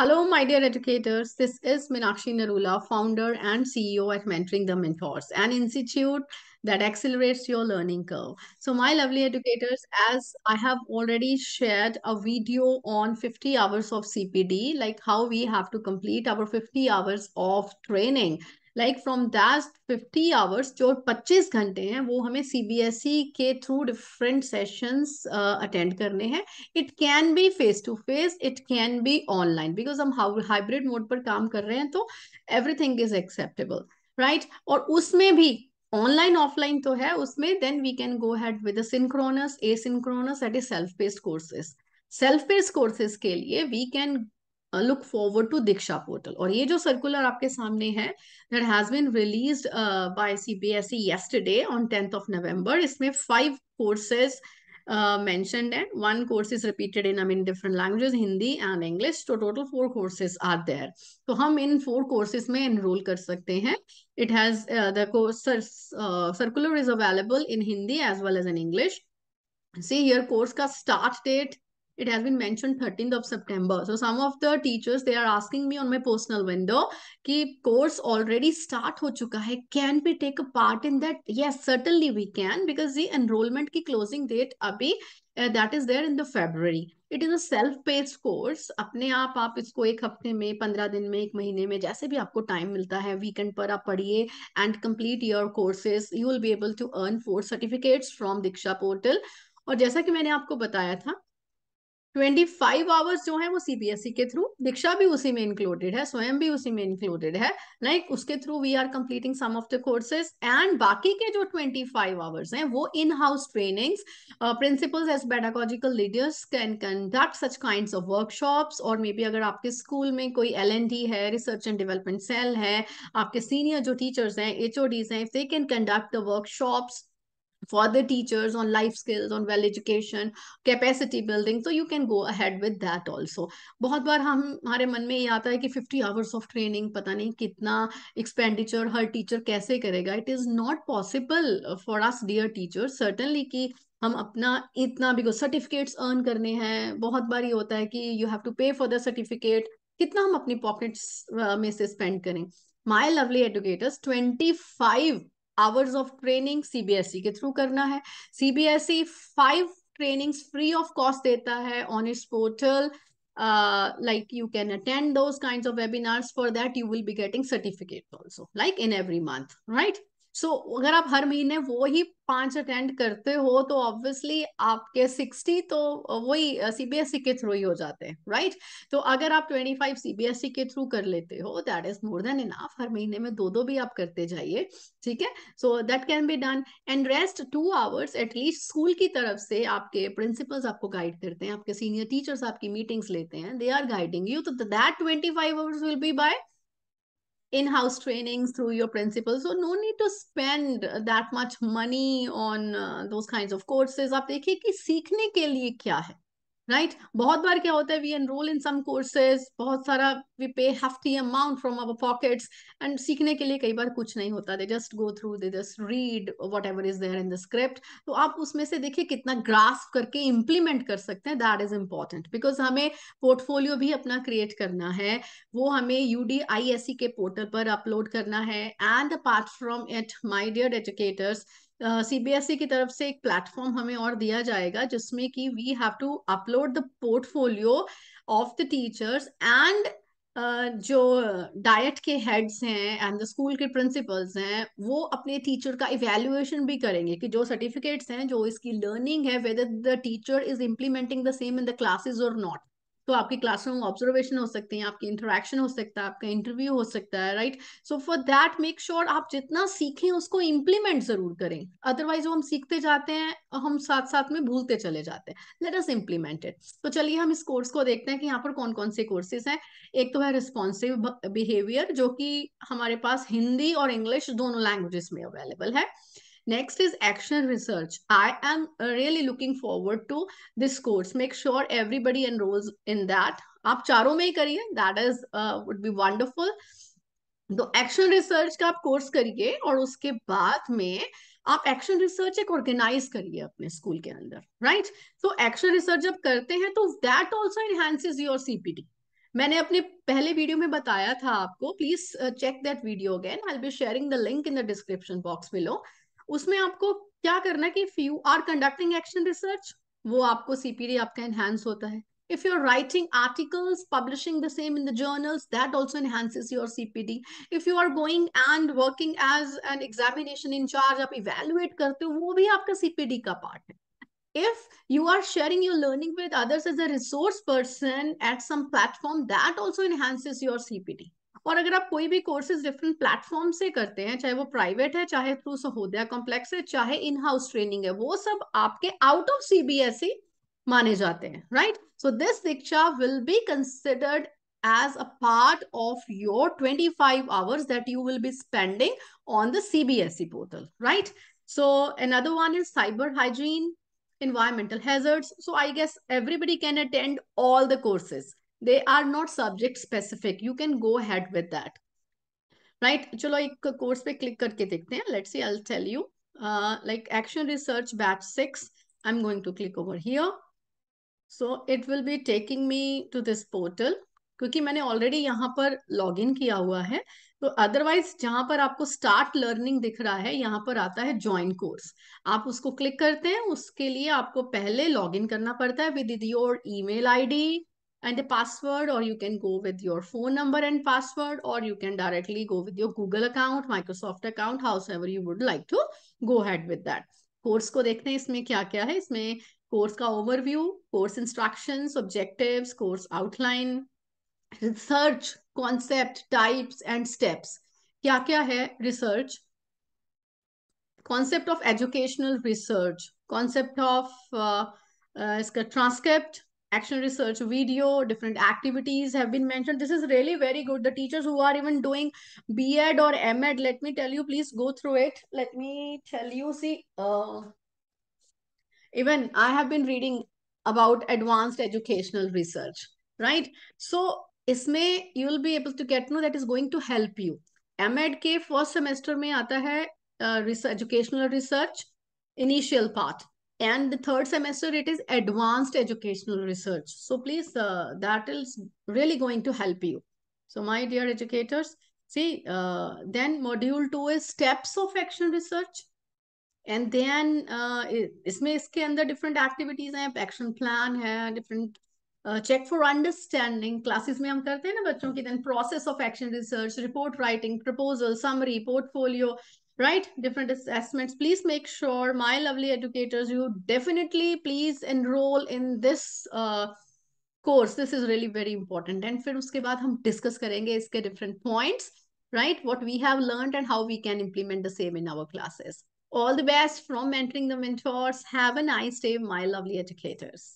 Hello, my dear educators. This is Minakshi Narula, founder and CEO at Mentoring the Mentors, an institute that accelerates your learning curve. So, my lovely educators, as I have already shared a video on 50 hours of CPD, like how we have to complete our 50 hours of training like from दास्ट fifty hours जो पच्चीस घंटे हैं वो हमें सी B S ई के through different sessions attend करने हैं it can be face to face it can be online because हम हाइब्रिड मोड पर काम कर रहे हैं तो everything is acceptable right और उसमें भी ऑनलाइन ऑफलाइन तो है उसमें then we can go ahead with synchronous asynchronous at a self paced courses self paced courses के लिए we can look forward to Diksha portal और ये जो सर्कुलर आपके सामने है that has been release by CBSE yesterday on tenth of November इसमें five courses mention है one course is repeated in I mean different languages Hindi and English तो total four courses are there तो हम इन four courses में enrol कर सकते हैं it has the circular is available in Hindi as well as in English see here course का start date it has been mentioned 13th of September. So some of the teachers, they are asking me on my personal window, ki course already start ho chuka hai. Can we take a part in that? Yes, certainly we can because the enrollment ki closing date abhi uh, that is there in the February. It is a self paced course अपने आप आप इसको एक हफ्ते में पंद्रह दिन में एक महीने में जैसे भी आपको टाइम मिलता है वीकेंड पर आप पढ़िए and complete your courses you will be able to earn four certificates from Diksha portal और जैसा कि मैंने आपको बताया था ट्वेंटी फाइव आवर्स जो है वो सीबीएसई e के थ्रू दीक्षा भी उसी में इंक्लूडेड है स्वयं भी उसी में इंक्लूडेड है लाइक उसके through we are completing some of the courses and बाकी के जो ट्वेंटी फाइव आवर्स हैं वो in house trainings principals as pedagogical leaders can conduct such kind of workshops और मे बी अगर आपके स्कूल में कोई एल एन डी है रिसर्च एंड डेवलपमेंट सेल है आपके सीनियर जो टीचर्स हैं एच ओ डीज हैं if they can conduct the workshops for the teachers on life skills on well education capacity building so you can go ahead with that also बहुत बार हम हमारे मन में ये आता है कि 50 hours of training पता नहीं कितना expenditure हर teacher कैसे करेगा it is not possible for us dear teachers certainly कि हम अपना इतना बिकॉज सर्टिफिकेट्स अर्न करने हैं बहुत बार ये होता है कि you have to pay for the certificate कितना हम अपनी पॉकेट्स में से स्पेंड करें my lovely educators twenty five hours of training CBSE के थ्रू करना है CBSE five trainings free of cost deta hai on its portal uh, like you can attend those kinds of webinars for that you will be getting certificates also like in every month right so so, अगर आप हर महीने वो ही पांच attend करते हो तो obviously आपके sixty तो वही सीबीएसई e के थ्रू ही हो जाते हैं राइट तो अगर आप ट्वेंटी फाइव सीबीएसई के थ्रू कर लेते हो that is more than enough हर महीने में दो दो भी आप करते जाइए ठीक है so that can be done and rest two hours at least school की तरफ से आपके प्रिंसिपल्स आपको गाइड करते हैं आपके सीनियर टीचर्स आपकी मीटिंग्स लेते हैं दे आर गाइडिंग यू तो that twenty five hours will be by in-house trainings through your principal so no need to spend that much money on uh, those kinds of courses आप देखिए कि सीखने के लिए क्या है राइट right? बहुत बार क्या होता है we enrol in some courses बहुत सारा we pay hefty amount from our pockets and सीखने के लिए कई बार कुछ नहीं होता they just go through they just read whatever is there in the script तो आप उसमें से देखिए कितना ग्रास्प करके इम्प्लीमेंट कर सकते हैं दैट इज इम्पॉर्टेंट बिकॉज हमें पोर्टफोलियो भी अपना क्रिएट करना है वो हमें यू डी e के पोर्टल पर अपलोड करना है and apart from at my dear educators CBSE e की तरफ से एक प्लेटफॉर्म हमें और दिया जाएगा जिसमें कि we have to upload the portfolio of the teachers and जो डाइट के हेड्स हैं एंड द स्कूल के प्रिंसिपल्स हैं वो अपने टीचर का इवेल्युएशन भी करेंगे कि जो सर्टिफिकेट्स हैं जो इसकी लर्निंग है whether the teacher is implementing the same in the classes और नॉट तो क्लास क्लासरूम ऑब्जर्वेशन हो सकते हैं आपकी इंटरेक्शन हो सकता है आपका इंटरव्यू हो सकता है right so for that make sure आप जितना सीखें उसको इम्प्लीमेंट जरूर करें अदरवाइज वो हम सीखते जाते हैं और हम साथ साथ में भूलते चले जाते हैं लेट अस इम्प्लीमेंट इट तो चलिए हम इस कोर्स को देखते हैं कि यहाँ पर कौन कौन से कोर्सेज हैं एक तो है रिस्पॉन्सिव बिहेवियर जो कि हमारे पास हिंदी और इंग्लिश दोनों लैंग्वेजेस में अवेलेबल है Next is action research. I am really looking forward to this course. Make sure everybody enrolls in that. आप चारों में kariye that is uh, would be wonderful तो एक्शन रिसर्च का आप कोर्स करिए और उसके बाद में आप एक्शन रिसर्च एक ऑर्गेनाइज करिए अपने स्कूल के अंदर राइट तो एक्शन रिसर्च जब करते हैं तो that also enhances your CPT मैंने अपने पहले वीडियो में बताया था आपको please check that video again I be sharing the link in the description box below उसमें आपको क्या करना है कि if you are conducting action research वो आपको सीपीडी आपका एनहेंस होता है if you are writing articles publishing the same in the journals that also enhances your CPD if you are going and working as an examination in charge आप evaluate करते हो वो भी आपका सीपीडी का पार्ट है if you are sharing your learning with others as a resource person at some platform that also enhances your CPD और अगर आप कोई भी कोर्सेज डिफरेंट प्लेटफॉर्म से करते हैं चाहे वो प्राइवेट है चाहे थ्रू सहोदया कॉम्प्लेक्स है चाहे इन हाउस ट्रेनिंग है वो सब आपके आउट ऑफ सी बी एस ई माने जाते हैं right so this Diksha will be considered as a part of your twenty five hours that you will be spending on the CBSE portal right so another one is cyber hygiene environmental hazards so i guess everybody can attend all the courses they are not subject specific you can go ahead with that right right? चलो एक course पे click करके देखते हैं let's see I tell you like action research batch six I am going to click over here so it will be taking me to this portal क्योंकि मैंने already यहाँ पर लॉग इन किया हुआ है तो अदरवाइज जहां पर आपको स्टार्ट लर्निंग दिख रहा है यहाँ पर आता है ज्वाइन कोर्स आप उसको क्लिक करते हैं उसके लिए आपको पहले लॉग इन करना पड़ता है with your email ID and the password or you can go with your phone number and password or you can directly go with your Google account, Microsoft account, however you would like to go ahead with that. course ko dekhte hain isme kya kya hai isme course ka overview course instructions objectives course outline research concept types and steps kya kya hai research concept of educational research concept of uh, uh, iska transcript action research video different activities have been mentioned this is really very good the teachers who are even doing bed or med let me tell you please go through it let me tell you see uh, even i have been reading about advanced educational research right so इसमें you will be able to get know that is going to help you. यू एम first semester first semester में आता uh, research, educational research, initial part and the third semester it is advanced educational research so please uh, that is really going to help you so my dear educators see uh, then module 2 is steps of action research and then uh, इसमें इसके अंदर different activities हैं action plan है different uh, check for understanding. Classes में हम karte हैं ना बच्चों की then process of action research report writing proposal summary right different assessments please make sure my lovely educators you definitely please enroll in this uh, course this is really very important and फिर uske baad hum discuss karenge iske different points right what we have learned and how we can implement the same in our classes all the best from mentoring the mentors have a nice day my lovely educators